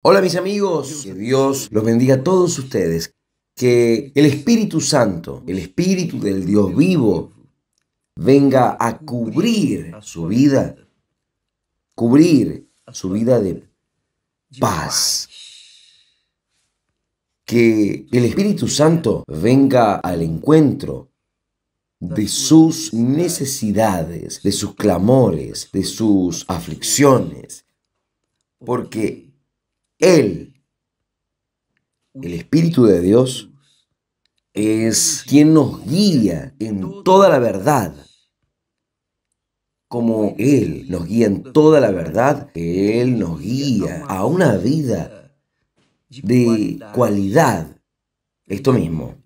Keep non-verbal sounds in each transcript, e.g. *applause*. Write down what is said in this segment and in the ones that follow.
Hola mis amigos, que Dios los bendiga a todos ustedes. Que el Espíritu Santo, el Espíritu del Dios vivo, venga a cubrir su vida, cubrir su vida de paz. Que el Espíritu Santo venga al encuentro de sus necesidades, de sus clamores, de sus aflicciones, porque él, el Espíritu de Dios, es quien nos guía en toda la verdad. Como Él nos guía en toda la verdad, Él nos guía a una vida de cualidad. Esto mismo,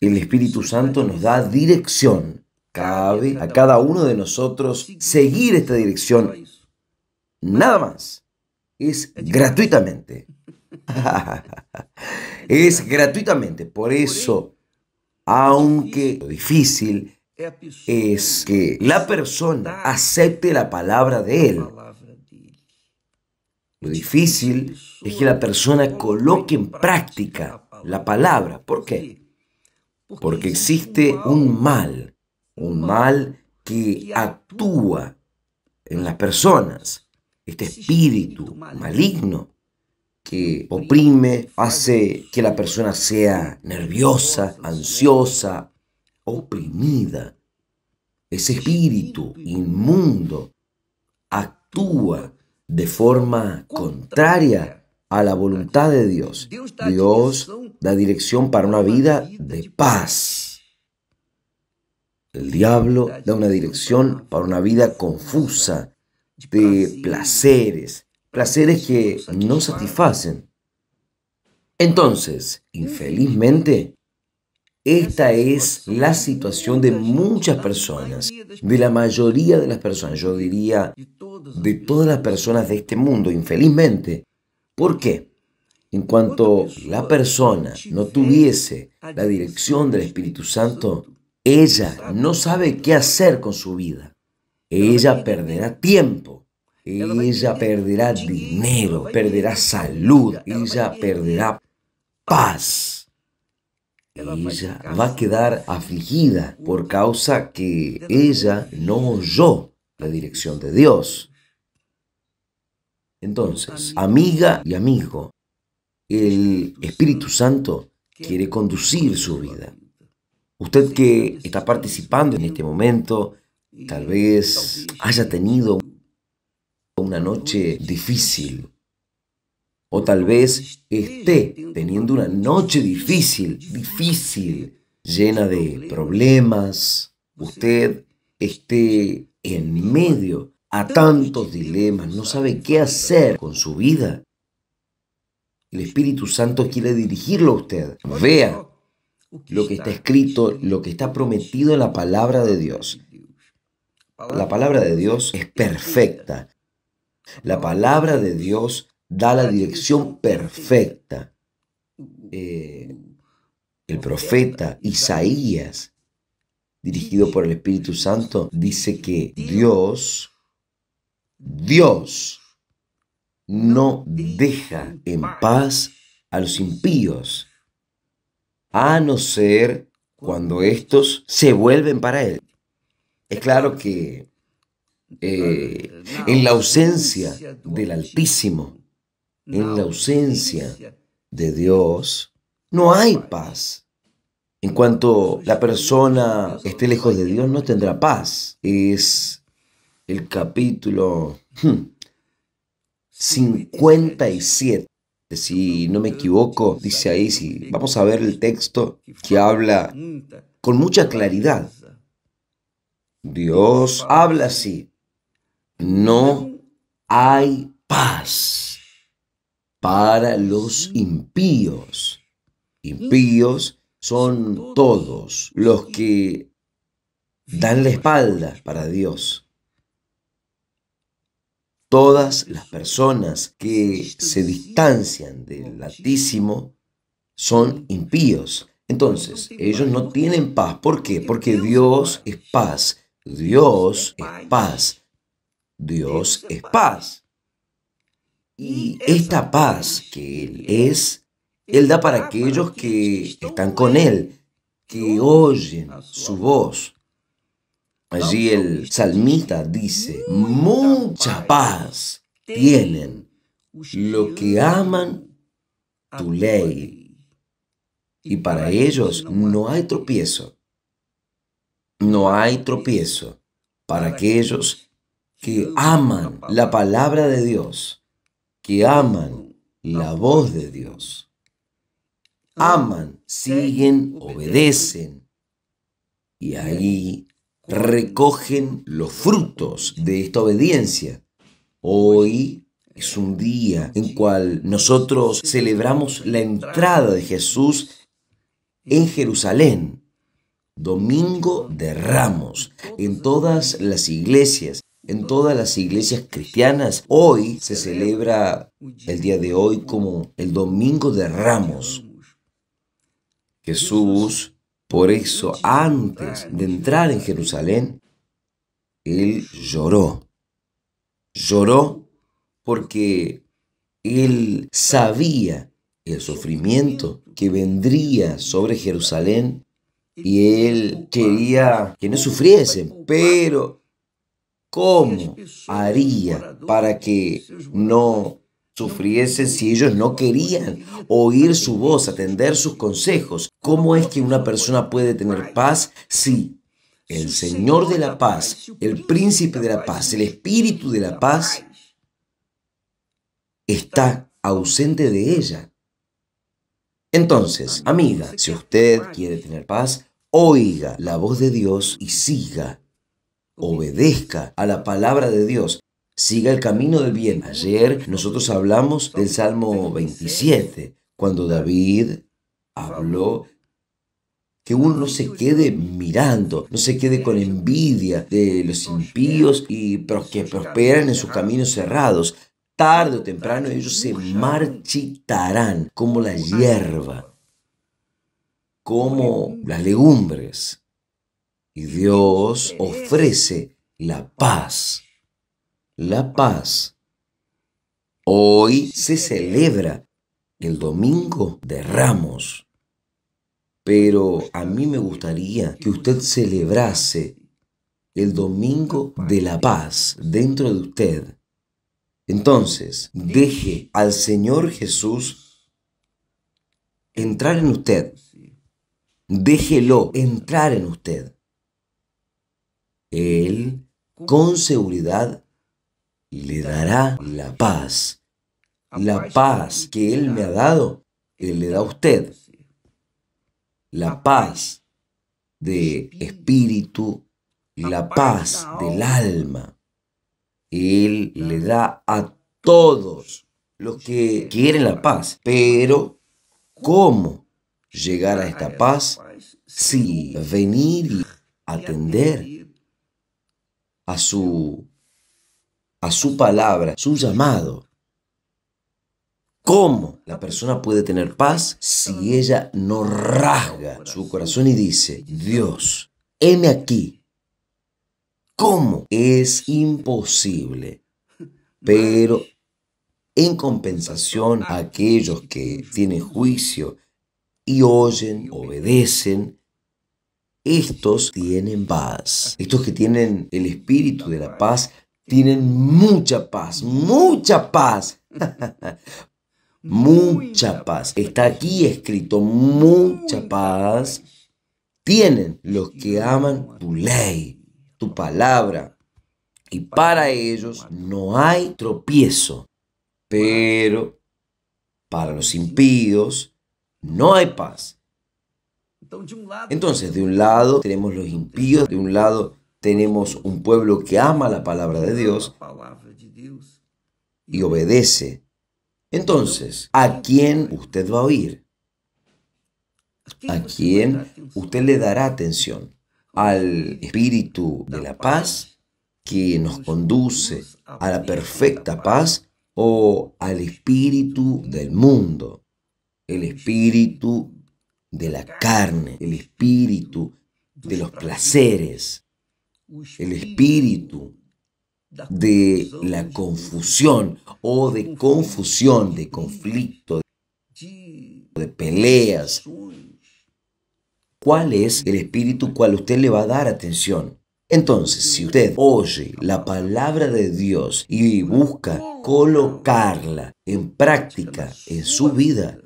el Espíritu Santo nos da dirección. Cabe a cada uno de nosotros seguir esta dirección. Nada más es gratuitamente. *laughs* es gratuitamente. Por eso, aunque lo difícil es que la persona acepte la palabra de Él. Lo difícil es que la persona coloque en práctica la palabra. ¿Por qué? Porque existe un mal, un mal que actúa en las personas este espíritu maligno que oprime, hace que la persona sea nerviosa, ansiosa, oprimida. Ese espíritu inmundo actúa de forma contraria a la voluntad de Dios. Dios da dirección para una vida de paz. El diablo da una dirección para una vida confusa, de ah, placeres, placeres que no satisfacen. Entonces, infelizmente, esta es la situación de muchas personas, de la mayoría de las personas, yo diría de todas las personas de este mundo, infelizmente. ¿Por qué? En cuanto la persona no tuviese la dirección del Espíritu Santo, ella no sabe qué hacer con su vida. Ella perderá tiempo. Ella perderá dinero, perderá salud, ella perderá paz. Ella va a quedar afligida por causa que ella no oyó la dirección de Dios. Entonces, amiga y amigo, el Espíritu Santo quiere conducir su vida. Usted que está participando en este momento, Tal vez haya tenido una noche difícil. O tal vez esté teniendo una noche difícil, difícil, llena de problemas. Usted esté en medio a tantos dilemas, no sabe qué hacer con su vida. El Espíritu Santo quiere dirigirlo a usted. Vea lo que está escrito, lo que está prometido en la palabra de Dios. La palabra de Dios es perfecta. La palabra de Dios da la dirección perfecta. Eh, el profeta Isaías, dirigido por el Espíritu Santo, dice que Dios, Dios, no deja en paz a los impíos, a no ser cuando estos se vuelven para Él. Es claro que eh, eh, en la ausencia del Altísimo, en la ausencia de Dios, no hay paz. En cuanto la persona esté lejos de Dios, no tendrá paz. Es el capítulo 57. Hmm, si no me equivoco, dice ahí, si vamos a ver el texto que habla con mucha claridad Dios habla así. No hay paz para los impíos. Impíos son todos los que dan la espalda para Dios. Todas las personas que se distancian del Altísimo son impíos. Entonces, ellos no tienen paz. ¿Por qué? Porque Dios es paz. Dios es paz. Dios es paz. Y esta paz que Él es, Él da para aquellos que están con Él, que oyen su voz. Allí el este salmista dice, mucha paz tienen lo que aman tu ley. Y para ellos no hay tropiezo. No hay tropiezo para aquellos que aman la palabra de Dios, que aman la voz de Dios. Aman, siguen, obedecen y ahí recogen los frutos de esta obediencia. Hoy es un día en cual nosotros celebramos la entrada de Jesús en Jerusalén, Domingo de Ramos, en todas las iglesias. En todas las iglesias cristianas hoy se celebra el día de hoy como el Domingo de Ramos. Jesús, por eso, antes de entrar en Jerusalén, él lloró. Lloró porque él sabía el sufrimiento que vendría sobre Jerusalén y él quería que no sufriesen, pero ¿cómo haría para que no sufriesen si ellos no querían oír su voz, atender sus consejos? ¿Cómo es que una persona puede tener paz si el Señor de la paz, el príncipe de la paz, el espíritu de la paz, está ausente de ella. Entonces, amiga, si usted quiere tener paz, oiga la voz de Dios y siga, obedezca a la palabra de Dios, siga el camino del bien. Ayer nosotros hablamos del Salmo 27, cuando David habló que uno no se quede mirando, no se quede con envidia de los impíos y que prosperan en sus caminos cerrados. Tarde o temprano ellos se marchitarán como la hierba como las legumbres. Y Dios ofrece la paz. La paz. Hoy se celebra el Domingo de Ramos. Pero a mí me gustaría que usted celebrase el Domingo de la Paz dentro de usted. Entonces, deje al Señor Jesús entrar en usted Déjelo entrar en usted. Él, con seguridad, le dará la paz. La paz que Él me ha dado, Él le da a usted. La paz de espíritu, la paz del alma. Él le da a todos los que quieren la paz. Pero, ¿cómo? llegar a esta paz? si venir y atender a su a su palabra, su llamado. ¿Cómo la persona puede tener paz si ella no rasga su corazón y dice, Dios, heme aquí? ¿Cómo? Es imposible. Pero en compensación, aquellos que tienen juicio y oyen, obedecen, estos tienen paz. Estos que tienen el espíritu de la paz, tienen mucha paz, mucha paz. *laughs* mucha paz. Está aquí escrito, mucha paz tienen los que aman tu ley, tu palabra. Y para ellos no hay tropiezo. Pero para los impíos, no hay paz. Entonces, de un lado tenemos los impíos, de un lado tenemos un pueblo que ama la palabra de Dios y obedece. Entonces, ¿a quién usted va a oír? ¿A quién usted le dará atención? ¿Al espíritu de la paz que nos conduce a la perfecta paz o al espíritu del mundo? el espíritu de la carne, el espíritu de los placeres, el espíritu de la confusión o de confusión, de conflicto, de peleas. ¿Cuál es el espíritu cual usted le va a dar atención? Entonces, si usted oye la palabra de Dios y busca colocarla en práctica en su vida,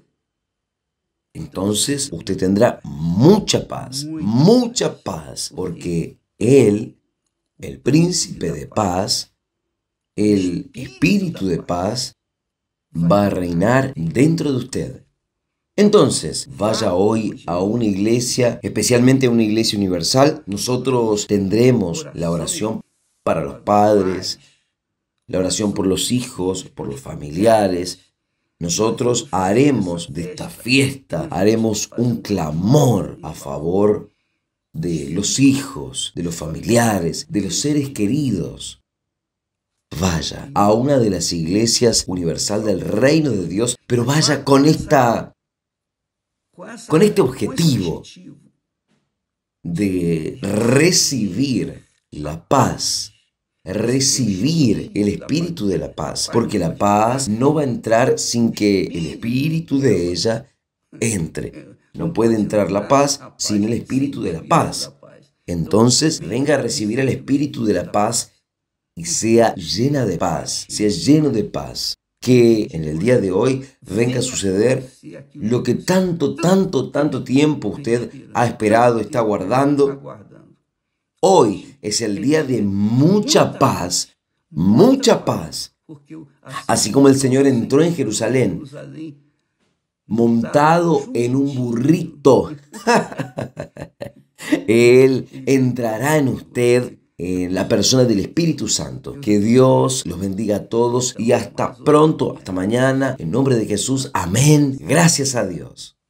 entonces usted tendrá mucha paz, mucha paz, porque Él, el príncipe de paz, el espíritu de paz, va a reinar dentro de usted. Entonces, vaya ah, hoy a una iglesia, especialmente a una iglesia universal. Nosotros tendremos la oración para los padres, la oración por los hijos, por los familiares, nosotros haremos de esta fiesta, haremos un clamor a favor de los hijos, de los familiares, de los seres queridos. Vaya a una de las iglesias universal del reino de Dios, pero vaya con esta con este objetivo de recibir la paz recibir el espíritu de la paz, porque la paz no va a entrar sin que el espíritu de ella entre. No puede entrar la paz sin el espíritu de la paz. Entonces, venga a recibir el espíritu de la paz y sea llena de paz, sea lleno de paz. Que en el día de hoy venga a suceder lo que tanto, tanto, tanto tiempo usted ha esperado, está guardando Hoy es el día de mucha paz, mucha paz. Así como el Señor entró en Jerusalén montado en un burrito, *laughs* Él entrará en usted en la persona del Espíritu Santo. Que Dios los bendiga a todos y hasta pronto, hasta mañana. En nombre de Jesús, amén. Gracias a Dios.